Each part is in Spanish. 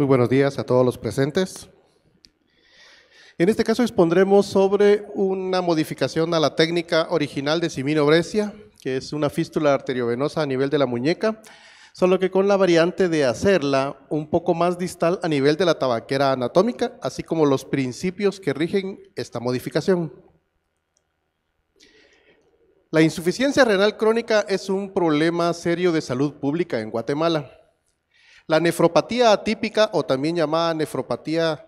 Muy buenos días a todos los presentes. En este caso expondremos sobre una modificación a la técnica original de Brescia, que es una fístula arteriovenosa a nivel de la muñeca, solo que con la variante de hacerla un poco más distal a nivel de la tabaquera anatómica, así como los principios que rigen esta modificación. La insuficiencia renal crónica es un problema serio de salud pública en Guatemala la nefropatía atípica o también llamada nefropatía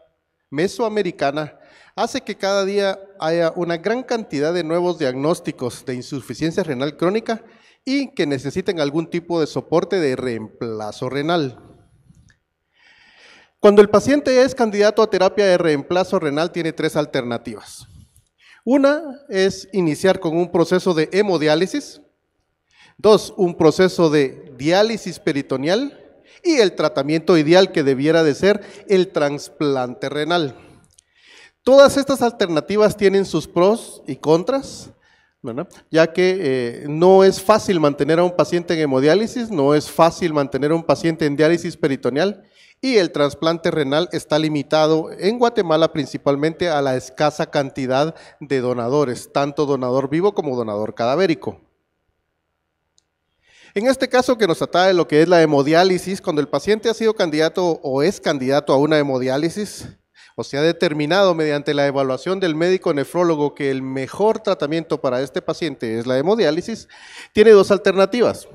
mesoamericana hace que cada día haya una gran cantidad de nuevos diagnósticos de insuficiencia renal crónica y que necesiten algún tipo de soporte de reemplazo renal. Cuando el paciente es candidato a terapia de reemplazo renal tiene tres alternativas. Una es iniciar con un proceso de hemodiálisis. Dos, un proceso de diálisis peritoneal y el tratamiento ideal que debiera de ser el trasplante renal. Todas estas alternativas tienen sus pros y contras, ya que eh, no es fácil mantener a un paciente en hemodiálisis, no es fácil mantener a un paciente en diálisis peritoneal y el trasplante renal está limitado en Guatemala principalmente a la escasa cantidad de donadores, tanto donador vivo como donador cadavérico. En este caso que nos atae lo que es la hemodiálisis, cuando el paciente ha sido candidato o es candidato a una hemodiálisis, o se ha determinado mediante la evaluación del médico nefrólogo que el mejor tratamiento para este paciente es la hemodiálisis, tiene dos alternativas.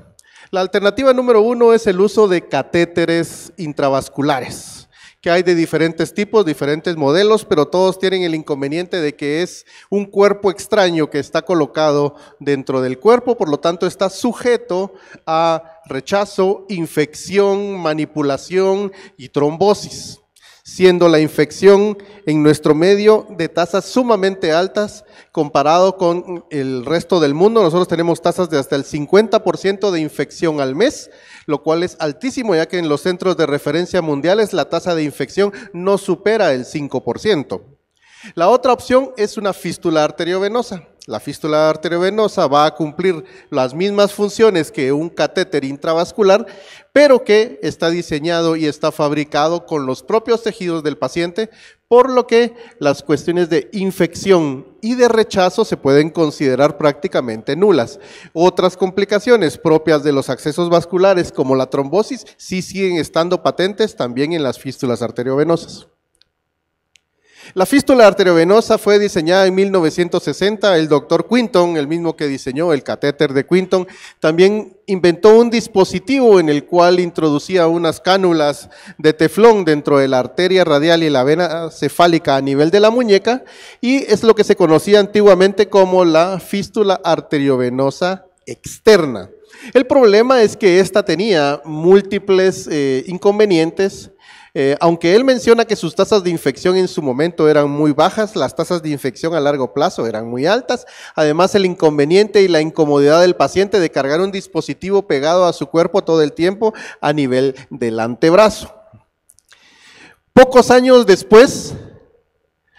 La alternativa número uno es el uso de catéteres intravasculares que hay de diferentes tipos, diferentes modelos, pero todos tienen el inconveniente de que es un cuerpo extraño que está colocado dentro del cuerpo, por lo tanto está sujeto a rechazo, infección, manipulación y trombosis siendo la infección en nuestro medio de tasas sumamente altas comparado con el resto del mundo. Nosotros tenemos tasas de hasta el 50% de infección al mes, lo cual es altísimo ya que en los centros de referencia mundiales la tasa de infección no supera el 5%. La otra opción es una fístula arteriovenosa. La fístula arteriovenosa va a cumplir las mismas funciones que un catéter intravascular, pero que está diseñado y está fabricado con los propios tejidos del paciente, por lo que las cuestiones de infección y de rechazo se pueden considerar prácticamente nulas. Otras complicaciones propias de los accesos vasculares, como la trombosis, sí siguen estando patentes también en las fístulas arteriovenosas. La fístula arteriovenosa fue diseñada en 1960. El doctor Quinton, el mismo que diseñó el catéter de Quinton, también inventó un dispositivo en el cual introducía unas cánulas de teflón dentro de la arteria radial y la vena cefálica a nivel de la muñeca y es lo que se conocía antiguamente como la fístula arteriovenosa externa. El problema es que esta tenía múltiples eh, inconvenientes eh, aunque él menciona que sus tasas de infección en su momento eran muy bajas, las tasas de infección a largo plazo eran muy altas. Además, el inconveniente y la incomodidad del paciente de cargar un dispositivo pegado a su cuerpo todo el tiempo a nivel del antebrazo. Pocos años después,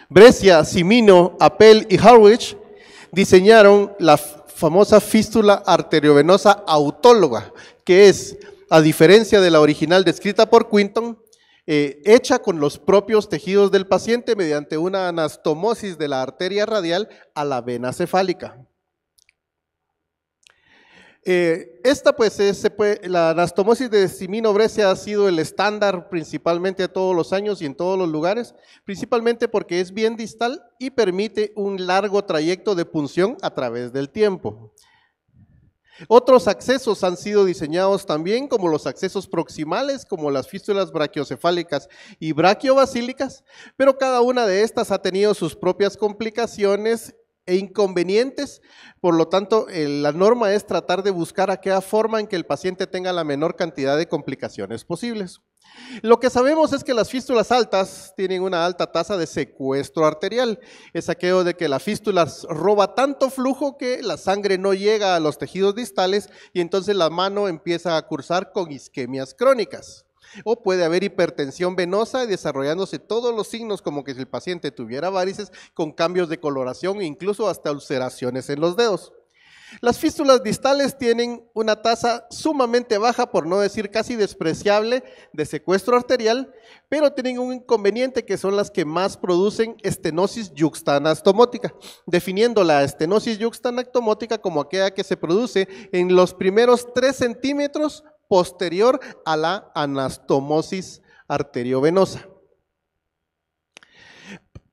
Brescia, Simino, Appel y Harwich diseñaron la famosa fístula arteriovenosa autóloga, que es, a diferencia de la original descrita por Quinton, eh, hecha con los propios tejidos del paciente mediante una anastomosis de la arteria radial a la vena cefálica. Eh, esta pues la anastomosis de simino ha sido el estándar principalmente a todos los años y en todos los lugares, principalmente porque es bien distal y permite un largo trayecto de punción a través del tiempo. Otros accesos han sido diseñados también como los accesos proximales, como las fístulas brachiocefálicas y brachiobasílicas, pero cada una de estas ha tenido sus propias complicaciones e inconvenientes. Por lo tanto, la norma es tratar de buscar aquella forma en que el paciente tenga la menor cantidad de complicaciones posibles. Lo que sabemos es que las fístulas altas tienen una alta tasa de secuestro arterial. Es aquello de que la fístula roba tanto flujo que la sangre no llega a los tejidos distales y entonces la mano empieza a cursar con isquemias crónicas. O puede haber hipertensión venosa y desarrollándose todos los signos como que si el paciente tuviera varices con cambios de coloración e incluso hasta ulceraciones en los dedos. Las fístulas distales tienen una tasa sumamente baja, por no decir casi despreciable, de secuestro arterial, pero tienen un inconveniente que son las que más producen estenosis yuxtanastomótica, definiendo la estenosis yuxtanastomótica como aquella que se produce en los primeros 3 centímetros posterior a la anastomosis arteriovenosa.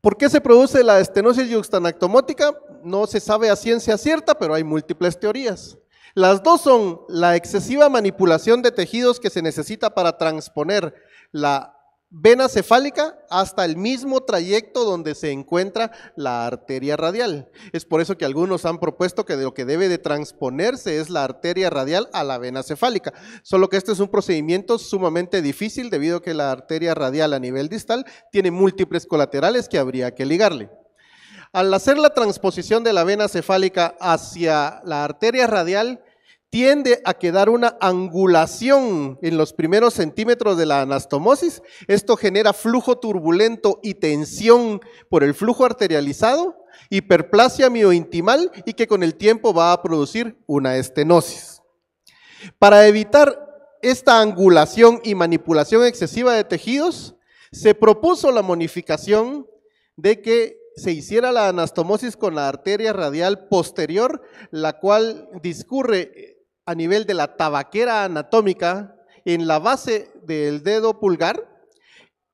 ¿Por qué se produce la estenosis yuxtanactomótica? No se sabe a ciencia cierta, pero hay múltiples teorías. Las dos son la excesiva manipulación de tejidos que se necesita para transponer la vena cefálica hasta el mismo trayecto donde se encuentra la arteria radial. Es por eso que algunos han propuesto que de lo que debe de transponerse es la arteria radial a la vena cefálica, solo que este es un procedimiento sumamente difícil debido a que la arteria radial a nivel distal tiene múltiples colaterales que habría que ligarle. Al hacer la transposición de la vena cefálica hacia la arteria radial, tiende a quedar una angulación en los primeros centímetros de la anastomosis. Esto genera flujo turbulento y tensión por el flujo arterializado, hiperplasia miointimal y que con el tiempo va a producir una estenosis. Para evitar esta angulación y manipulación excesiva de tejidos, se propuso la modificación de que se hiciera la anastomosis con la arteria radial posterior, la cual discurre a nivel de la tabaquera anatómica en la base del dedo pulgar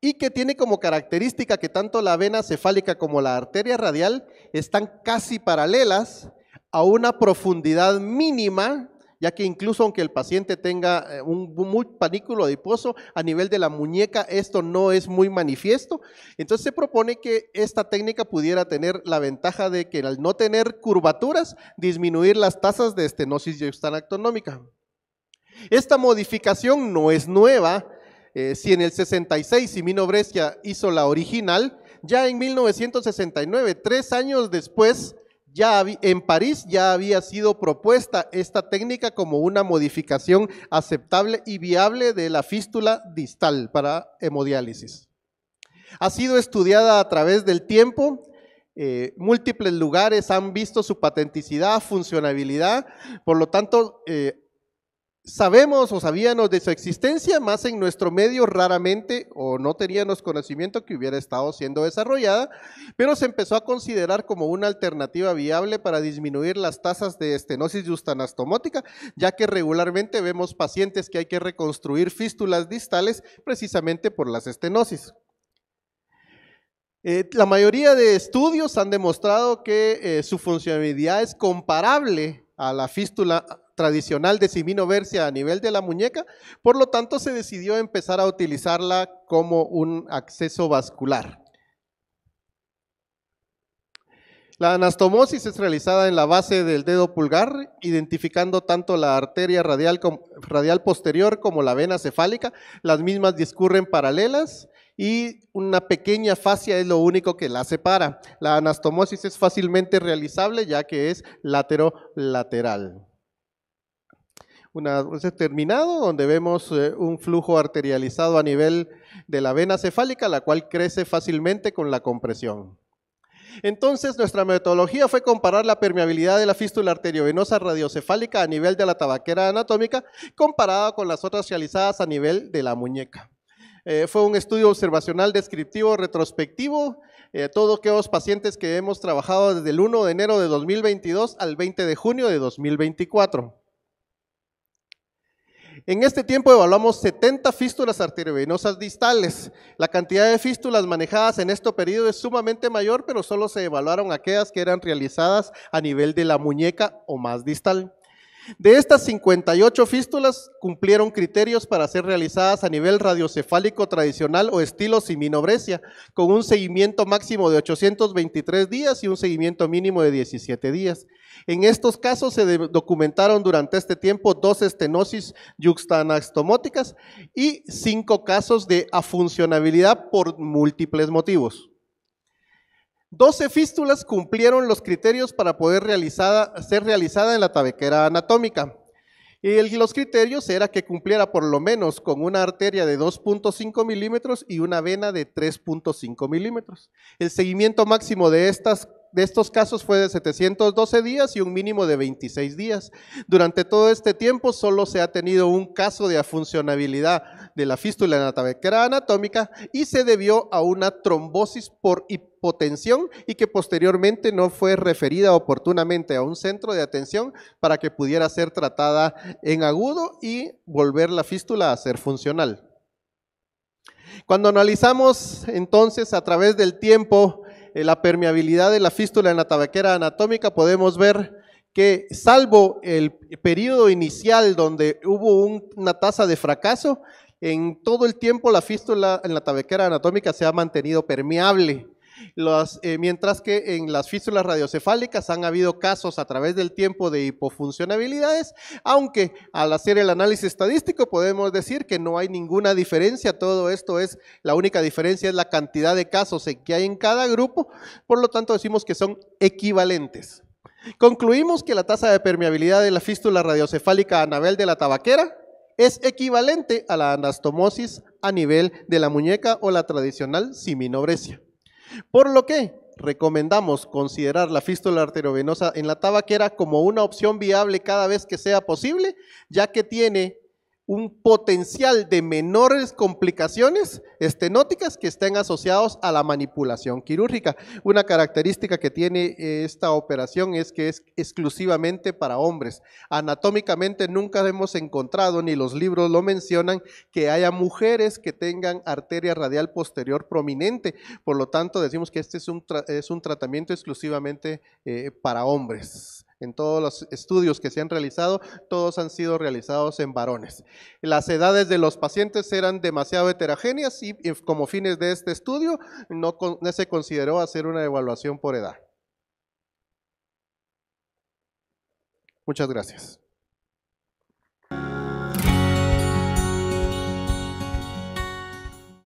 y que tiene como característica que tanto la vena cefálica como la arteria radial están casi paralelas a una profundidad mínima ya que incluso aunque el paciente tenga eh, un muy panículo adiposo a nivel de la muñeca, esto no es muy manifiesto. Entonces se propone que esta técnica pudiera tener la ventaja de que al no tener curvaturas, disminuir las tasas de estenosis yuxtanactonómica. Esta modificación no es nueva. Eh, si en el 66 Simino Brescia hizo la original, ya en 1969, tres años después, ya en París ya había sido propuesta esta técnica como una modificación aceptable y viable de la fístula distal para hemodiálisis. Ha sido estudiada a través del tiempo, eh, múltiples lugares han visto su patenticidad, funcionabilidad, por lo tanto eh, sabemos o sabíamos de su existencia, más en nuestro medio raramente o no teníamos conocimiento que hubiera estado siendo desarrollada, pero se empezó a considerar como una alternativa viable para disminuir las tasas de estenosis justanastomótica ya que regularmente vemos pacientes que hay que reconstruir fístulas distales precisamente por las estenosis. Eh, la mayoría de estudios han demostrado que eh, su funcionalidad es comparable a la fístula tradicional de siminoversia a nivel de la muñeca, por lo tanto se decidió empezar a utilizarla como un acceso vascular. La anastomosis es realizada en la base del dedo pulgar, identificando tanto la arteria radial, radial posterior como la vena cefálica. Las mismas discurren paralelas y una pequeña fascia es lo único que la separa. La anastomosis es fácilmente realizable ya que es laterolateral. lateral una, un terminado donde vemos eh, un flujo arterializado a nivel de la vena cefálica, la cual crece fácilmente con la compresión. Entonces, nuestra metodología fue comparar la permeabilidad de la fístula arteriovenosa radiocefálica a nivel de la tabaquera anatómica comparada con las otras realizadas a nivel de la muñeca. Eh, fue un estudio observacional descriptivo retrospectivo, eh, todos aquellos pacientes que hemos trabajado desde el 1 de enero de 2022 al 20 de junio de 2024. En este tiempo evaluamos 70 fístulas arteriovenosas distales. La cantidad de fístulas manejadas en este periodo es sumamente mayor, pero solo se evaluaron aquellas que eran realizadas a nivel de la muñeca o más distal. De estas 58 fístulas cumplieron criterios para ser realizadas a nivel radiocefálico tradicional o estilo siminobrecia, con un seguimiento máximo de 823 días y un seguimiento mínimo de 17 días. En estos casos se documentaron durante este tiempo dos estenosis yuxtanastomóticas y cinco casos de afuncionabilidad por múltiples motivos. 12 fístulas cumplieron los criterios para poder ser realizada en la tabequera anatómica. Y los criterios era que cumpliera por lo menos con una arteria de 2.5 milímetros y una vena de 3.5 milímetros. El seguimiento máximo de estas de estos casos fue de 712 días y un mínimo de 26 días. Durante todo este tiempo solo se ha tenido un caso de afuncionabilidad de la fístula anatómica y se debió a una trombosis por hipotensión y que posteriormente no fue referida oportunamente a un centro de atención para que pudiera ser tratada en agudo y volver la fístula a ser funcional. Cuando analizamos entonces a través del tiempo la permeabilidad de la fístula en la tabaquera anatómica, podemos ver que salvo el periodo inicial donde hubo una tasa de fracaso, en todo el tiempo la fístula en la tabaquera anatómica se ha mantenido permeable. Eh, mientras que en las fístulas radiocefálicas han habido casos a través del tiempo de hipofuncionabilidades, aunque al hacer el análisis estadístico podemos decir que no hay ninguna diferencia, todo esto es, la única diferencia es la cantidad de casos que hay en cada grupo, por lo tanto decimos que son equivalentes. Concluimos que la tasa de permeabilidad de la fístula radiocefálica a nivel de la tabaquera es equivalente a la anastomosis a nivel de la muñeca o la tradicional siminobresia. Por lo que recomendamos considerar la fístula arteriovenosa en la tabaquera como una opción viable cada vez que sea posible, ya que tiene un potencial de menores complicaciones estenóticas que estén asociados a la manipulación quirúrgica. Una característica que tiene eh, esta operación es que es exclusivamente para hombres. Anatómicamente nunca hemos encontrado, ni los libros lo mencionan, que haya mujeres que tengan arteria radial posterior prominente. Por lo tanto, decimos que este es un, es un tratamiento exclusivamente eh, para hombres. En todos los estudios que se han realizado, todos han sido realizados en varones. Las edades de los pacientes eran demasiado heterogéneas y, como fines de este estudio no se consideró hacer una evaluación por edad. Muchas gracias.